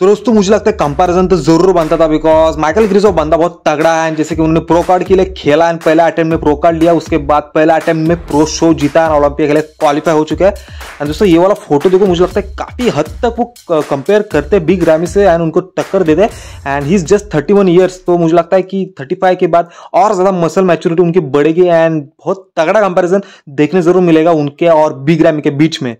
तो दोस्तों मुझे लगता है कंपैरिजन तो जरूर बनता था बिकॉज माइकल ग्रिजो बंदा बहुत तगड़ा है जैसे कि उन्होंने प्रो कार्ड के लिए खेला है पहला अटेम्प्ट में प्रो कार्ड लिया उसके बाद पहला अटेम्प्ट में प्रो शो जीता है ओलंपिया के लिए क्वालिफाई हो चुका है एंड दोस्तों ये वाला फोटो देखो मुझे लगता है काफी हद तक वो कंपेयर करते बिग रामी से एंड उनको टक्कर देते and he is just thirty one years तो मुझे लगता है कि थर्टी फाइव के बाद और ज्यादा मसल मैच्योरिटी उनकी बढ़ेगी एंड बहुत तगड़ा कंपेरिजन देखने जरूर मिलेगा उनके और बिग रामी के बीच में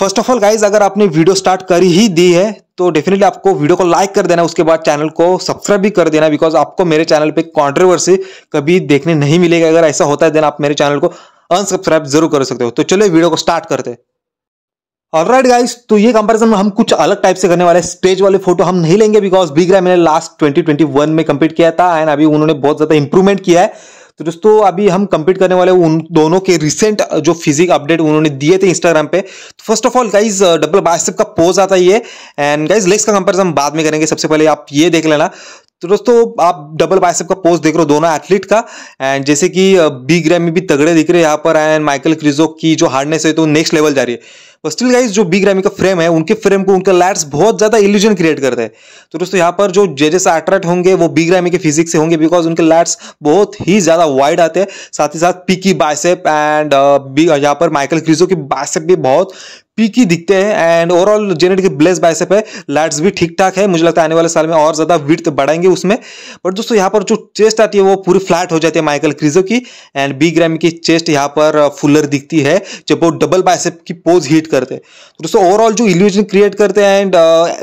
फर्स्ट ऑफ ऑल गाइज अगर आपने वीडियो स्टार्ट कर ही दी है तो डेफिनेटली आपको वीडियो को लाइक कर देना उसके बाद चैनल को सब्सक्राइब भी कर देना बिकॉज आपको मेरे चैनल पे कंट्रोवर्सी कभी देखने नहीं मिलेगा अगर ऐसा होता है देन आप मेरे चैनल को अनसब्सक्राइब जरूर कर सकते हो तो चलो वीडियो को स्टार्ट करते ऑल राइट गाइज तो ये कंपेरिजन हम कुछ अलग टाइप से करने वाले स्टेज वाले फोटो हम नहीं लेंगे बिकॉज बिग मैंने लास्ट ट्वेंटी में कम्पीट किया था एंड अभी उन्होंने बहुत ज्यादा इंप्रूवमेंट किया है तो दोस्तों अभी हम कंप्लीट करने वाले उन दोनों के रिसेंट जो फिजिक अपडेट उन्होंने दिए थे इंस्टाग्राम पे तो first of all guys double bicep का पोज आता ही है एंड गाइज लेग्स का कंपेरिजन बाद में करेंगे सबसे पहले आप ये देख लेना तो दोस्तों आप डबल बाइसेप का पोस्ट देख रहे हो दोनों एथलीट का एंड जैसे कि बी ग्रैम में भी तगड़े दिख रहे हैं यहाँ पर एंड माइकल क्रिजो की जो हार्डनेस है तो नेक्स्ट लेवल जा रही है स्टिल गाइज जो बी ग्रामी का फ्रेम है उनके फ्रेम को उनका लैट्स बहुत ज्यादा इल्यूजन क्रिएट करते हैं तो दोस्तों यहाँ पर जो जे जैसे अट्रैक्ट होंगे वो बी ग्रामी के फिजिक्स से होंगे बिकॉज उनके लैट्स बहुत ही ज्यादा वाइड आते हैं साथ ही साथ पीकी बाइसेप एंड यहाँ पर माइकल क्रिजो की बाइसेप भी बहुत पीकी दिखते हैं and overall genetic blessed bicep है लाइट्स भी ठीक ठाक है मुझे लगता है आने वाले साल में और ज़्यादा विर्थ बढ़ाएंगे उसमें बट दोस्तों यहाँ पर जो चेस्ट आती है वो पूरी फ्लैट हो जाती है माइकल क्रीजो की एंड बी ग्रैम की चेस्ट यहाँ पर फुलर uh, दिखती है जब वो डबल बाइसेप की पोज हीट करते हैं तो दोस्तों ओवरऑल जो इल्यूजन क्रिएट करते हैं एंड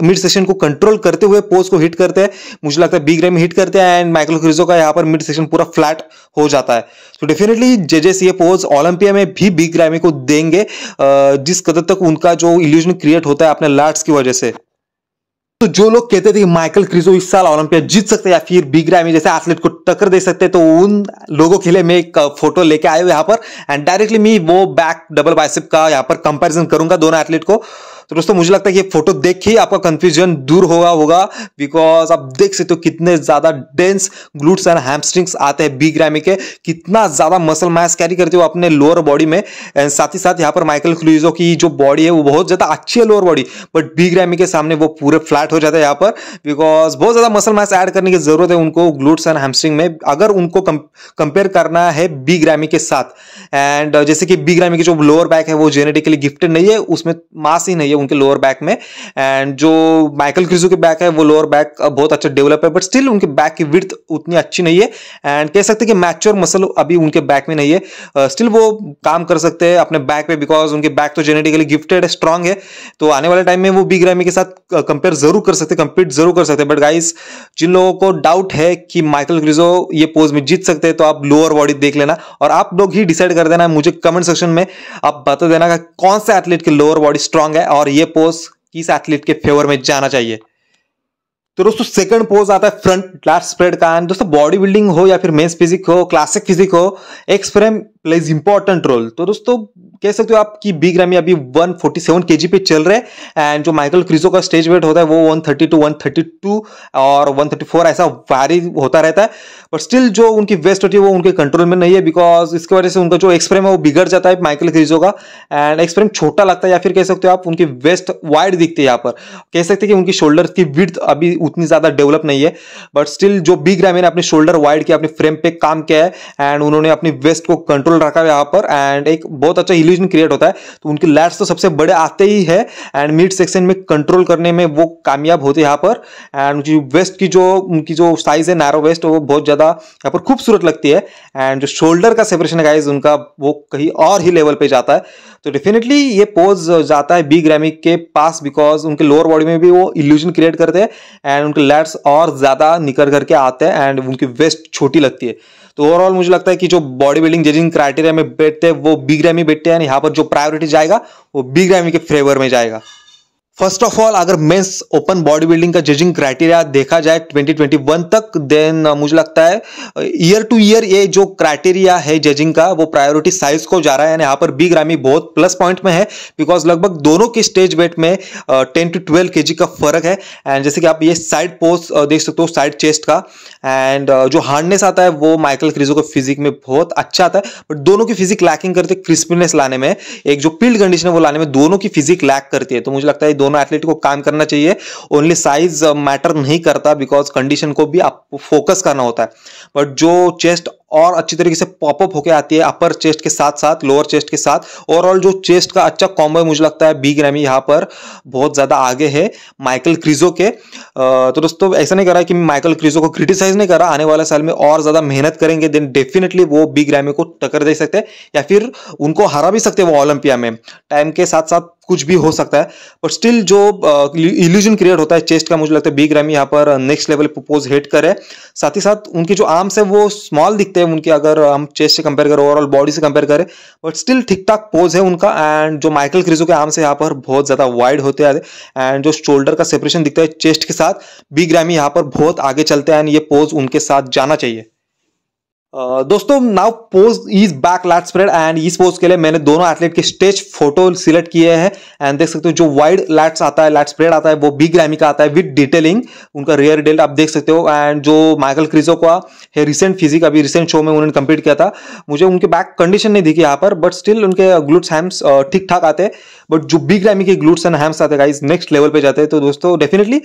मिड सेशन को कंट्रोल करते हुए पोज को हीट करते हैं मुझे लगता है बी ग्रैम हिट करते हैं एंड माइकल क्रीजो का यहाँ पर मिड सेशन पूरा फ्लैट हो जाता है तो डेफिनेटली जे जे सी पोज ओलंपिया में भी बिग ग्रामी को देंगे जिस कदर तक उनका जो इल्यूजन क्रिएट होता है अपने लाट्स की वजह से तो जो लोग कहते थे कि माइकल क्रिजो इस साल ओलंपिया जीत सकते हैं या फिर बिग ग्रामी जैसे एथलीट को टक्कर दे सकते हैं तो उन लोगों के लिए मैं एक फोटो लेके आया हूँ यहाँ पर एंड डायरेक्टली मैं वो बैक डबल बाइसेप का यहाँ पर कंपेरिजन करूंगा दोनों एथलीट को तो दोस्तों मुझे लगता है कि ये फोटो देख के आपका कंफ्यूजन दूर होगा होगा बिकॉज आप देख सकते हो तो कितने ज़्यादा डेंस ग्लूट्स एंड हैमस्ट्रिंग्स आते हैं बी ग्रामी के कितना ज़्यादा मसल मास कैरी करते हो अपने लोअर बॉडी में एंड साथ ही साथ यहाँ पर माइकल क्लूजो की जो बॉडी है वो बहुत ज़्यादा अच्छी है लोअर बॉडी बट बी ग्रामी के सामने वो पूरे फ्लैट हो जाता है यहाँ पर बिकॉज बहुत ज़्यादा मसल मास ऐड करने की ज़रूरत है उनको ग्लूट्स एंड हैमस्ट्रिंग में अगर उनको कंपेयर करना है बी ग्रामी के साथ एंड जैसे कि बी ग्रामी की जो लोअर बैक है वो जेनेटिकली गिफ्टेड नहीं है उसमें मास ही नहीं है चाहिए उनके लोअर बैक में एंड जो माइकल क्रिजू के बैक है वो लोअर बैक बहुत अच्छा डेवलप है बट स्टिल उनके बैक की विर्थ उतनी अच्छी नहीं है एंड कह सकते कि मैच्योर मसल अभी उनके बैक में नहीं है स्टिल uh, वो काम कर सकते हैं अपने बैक पे बिकॉज उनके बैक तो जेनेटिकली गिफ्टेड है स्ट्रांग है तो आने वाले टाइम में वो बिग रैमी के साथ कंपेयर जरूर कर सकते कंपीट जरूर कर सकते बट गाइज जिन लोगों को डाउट है कि माइकल क्रिजो ये पोज में जीत सकते हैं तो आप लोअर बॉडी देख लेना और आप लोग ही डिसाइड कर देना मुझे कमेंट सेक्शन में आप बता देना कौन सा एथलीट की लोअर बॉडी स्ट्रांग है और और ये पोज किस एथलीट के फेवर में जाना चाहिए तो दोस्तों सेकंड पोज आता है फ्रंट लास्ट स्प्रेड का एंड दोस्तों बॉडी बिल्डिंग हो या फिर मेंस फिजिक हो क्लासिक फिजिक हो X frame plays important role तो दोस्तों कह सकते हो आप कि बिग रैमी अभी 147 जी पे चल रहे एंड जो माइकल क्रिजो का स्टेज वेट होता है वो थर्टी टू वन और 134 ऐसा वारी होता रहता है बट स्टिल जो उनकी वेस्ट होती है वो उनके कंट्रोल में नहीं है बिकॉज इसके वजह से उनका जो एक्सप्रेम है वो बिगड़ जाता है माइकल क्रिजो का एंड एक्सप्रेम छोटा लगता है या फिर कह सकते हो आप उनकी वेस्ट वाइड दिखती है यहाँ पर कह सकते हैं कि उनकी शोल्डर की विर्थ अभी उतनी ज़्यादा डेवलप नहीं है बट स्टिल जो बिग रैमी ने अपने शोल्डर वाइड किया अपने फ्रेम पे काम किया है एंड उन्होंने अपनी वेस्ट को कंट्रोल रखा है यहाँ पर एंड एक बहुत अच्छा हिली डिवीजन क्रिएट होता है तो उनके लैट्स तो सबसे बड़े आते ही है एंड मिड सेक्शन में कंट्रोल करने में वो कामयाब होते हैं यहाँ पर एंड जो वेस्ट की जो उनकी जो साइज है नैरो वेस्ट वो बहुत ज़्यादा यहाँ पर खूबसूरत लगती है एंड जो शोल्डर का सेपरेशन है गाइज उनका वो कहीं और ही लेवल पर जाता है तो डेफिनेटली ये पोज जाता है बी ग्रामिक के पास बिकॉज उनके लोअर बॉडी में भी वो इल्यूजन क्रिएट करते हैं एंड उनके लैट्स और ज़्यादा निकल करके आते हैं एंड उनकी वेस्ट छोटी लगती है तो ओवरऑल मुझे लगता है कि जो बॉडी बिल्डिंग जजिंग क्राइटेरिया में बैठते हैं वो बिग रैमी बैठते हैं यहाँ पर जो प्रायोरिटी जाएगा वो बिग रैमी के फेवर में जाएगा फर्स्ट ऑफ ऑल अगर मेंस ओपन बॉडी बिल्डिंग का जजिंग क्राइटेरिया देखा जाए 2021 तक देन मुझे लगता है ईयर टू ईयर ये जो क्राइटेरिया है जजिंग का वो प्रायोरिटी साइज को जा रहा है यानी यहाँ पर बी ग्रामी बहुत प्लस पॉइंट में है बिकॉज लगभग दोनों के स्टेज वेट में टेन टू ट्वेल्व के का फर्क है एंड जैसे कि आप ये साइड पोस्ट देख सकते हो साइड चेस्ट का एंड जो हार्डनेस आता है वो माइकल क्रिजो का फिजिक में बहुत अच्छा आता है बट दोनों की फिजिक लैकिंग करते क्रिस्पीनेस लाने में एक जो फील्ड कंडीशन है वो लाने में दोनों की फिजिक लैक करती है तो मुझे लगता है दोनों एथलीट को काम करना चाहिए ओनली साइज मैटर नहीं करता बिकॉज कंडीशन को भी आपको फोकस करना होता है बट जो चेस्ट और अच्छी तरीके से पॉपअप होकर आती है अपर चेस्ट के साथ साथ लोअर चेस्ट के साथ ओवरऑल जो चेस्ट का अच्छा कॉम्बो है मुझे लगता है बी ग्रैमी यहाँ पर बहुत ज़्यादा आगे है माइकल क्रिजो के तो दोस्तों ऐसा नहीं कर है कि माइकल क्रिजो को क्रिटिसाइज नहीं कर रहा आने वाले साल में और ज़्यादा मेहनत करेंगे देन डेफिनेटली वो बी ग्रैमी को टक्कर दे सकते हैं या फिर उनको हरा भी सकते हैं वो ओलंपिया में टाइम के साथ साथ कुछ भी हो सकता है पर स्टिल जो इल्यूजन क्रिएट होता है चेस्ट का मुझे लगता है बी ग्रैमी यहाँ पर नेक्स्ट लेवल पर पोज हेट करे साथ ही साथ उनके जो आर्म्स है वो स्मॉल दिखते सेम उनकी अगर हम चेस्ट से कंपेयर करें ओवरऑल बॉडी से कंपेयर करें बट स्टिल ठीक ठाक पोज है उनका एंड जो माइकल क्रिजो के आर्म से यहाँ पर बहुत ज़्यादा वाइड होते हैं एंड जो शोल्डर का सेपरेशन दिखता है चेस्ट के साथ बी ग्रामी यहाँ पर बहुत आगे चलते हैं एंड ये पोज उनके साथ जाना चाहिए दोस्तों now pose is back lat spread and इस पोज के लिए मैंने दोनों एथलीट के स्टेज फोटो सिलेक्ट किए हैं एंड देख सकते हो जो वाइड लैट्स आता है लैट स्प्रेड आता है वो बिग रैमी का आता है विद डिटेलिंग उनका रेयर डेल्ट आप देख सकते हो एंड जो माइकल क्रिजो का है रिसेंट फिजिक अभी रिसेंट शो में उन्होंने कम्पीट किया था मुझे उनके बैक कंडीशन नहीं दिखी यहाँ पर बट स्टिल उनके ग्लूट्स हैम्स ठीक ठाक आते बट जो बिग रैमी के ग्लूट्स एंड हैम्स आते हैं नेक्स्ट लेवल पर जाते हैं तो दोस्तों डेफिनेटली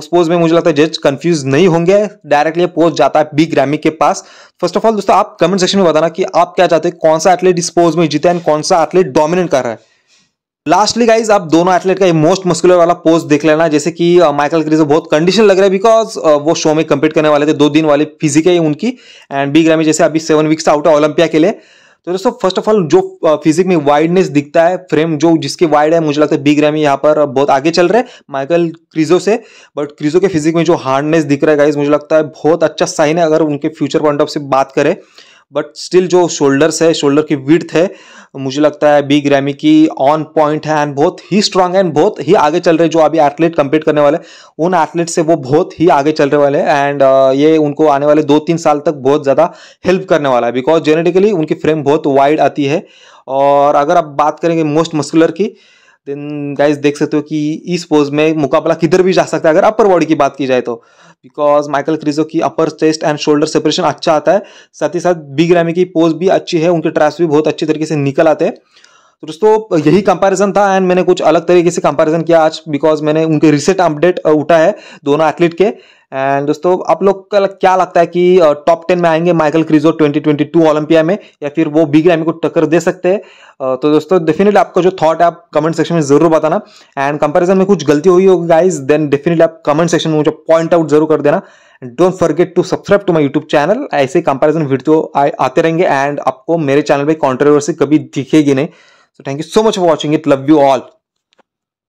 उस पोज में मुझे लगता है जज कन्फ्यूज नहीं होंगे डायरेक्टली पोज जाता है बिग रैमी के पास फर्स्ट ऑफ ऑल फॉल दोस्तों आप कमेंट सेक्शन में बताना कि आप क्या चाहते हैं कौन सा एथलीट डिस्पोज में जीता है एंड कौन सा एथलीट डोमिनेट कर रहा है लास्टली गाइज आप दोनों एथलीट का मोस्ट मस्कुलर वाला पोस्ट देख लेना जैसे कि माइकल क्रिज बहुत कंडीशन लग रहा है बिकॉज वो शो में कम्पीट करने वाले थे दो दिन वाली फिजिक है उनकी एंड बी ग्रामी जैसे अभी सेवन वीक्स आउट है ओलंपिया के लिए तो दोस्तों फर्स्ट ऑफ ऑल जो फिजिक में वाइडनेस दिखता है फ्रेम जो जिसके वाइड है मुझे लगता है बिग रैम यहाँ पर बहुत आगे चल रहे माइकल क्रिजो से बट क्रिजो के फिजिक में जो हार्डनेस दिख रहा है गाइज मुझे लगता है बहुत अच्छा साइन है अगर उनके फ्यूचर पॉइंट ऑफ से बात करें बट स्टिल जो शोल्डर्स है शोल्डर की विड्थ है मुझे लगता है बी ग्रैमी की ऑन पॉइंट है एंड बहुत ही स्ट्रांग है एंड बहुत ही आगे चल रहे जो अभी एथलीट कम्पीट करने वाले उन एथलीट से वो बहुत ही आगे चल रहे वाले एंड uh, ये उनको आने वाले दो तीन साल तक बहुत ज़्यादा हेल्प करने वाला है बिकॉज जेनेटिकली उनकी फ्रेम बहुत वाइड आती है और अगर आप बात करेंगे मोस्ट मस्कुलर की देन गाइस देख सकते हो कि इस पोज में मुकाबला किधर भी जा सकता है अगर अपर बॉडी की बात की जाए तो बिकॉज माइकल क्रिजो की upper chest and shoulder separation अच्छा आता है साथ ही साथ बिग रैमी की पोज भी अच्छी है उनके ट्रैप्स भी बहुत अच्छी तरीके से निकल आते हैं तो दोस्तों यही कंपैरिजन था एंड मैंने कुछ अलग तरीके से कंपैरिजन किया आज बिकॉज मैंने उनके रिसेंट अपडेट उठा है दोनों एथलीट के एंड दोस्तों आप लोग का क्या लगता है कि टॉप टेन में आएंगे माइकल क्रिजो 2022 ट्वेंटी में या फिर वो बिग रैमी को टक्कर दे सकते हैं तो दोस्तों डेफिनेटली आपका जो थॉट है आप कमेंट सेक्शन में जरूर बताना एंड कंपैरिजन में कुछ गलती हुई होगी गाइस देन डेफिनेटली आप कमेंट सेक्शन में मुझे पॉइंट आउट जरूर कर देना don't forget to subscribe to my YouTube channel ऐसे कंपैरिजन वीडियो आते रहेंगे एंड आपको मेरे चैनल पर कॉन्ट्रोवर्सी कभी दिखेगी नहीं so thank you so much for watching it love you all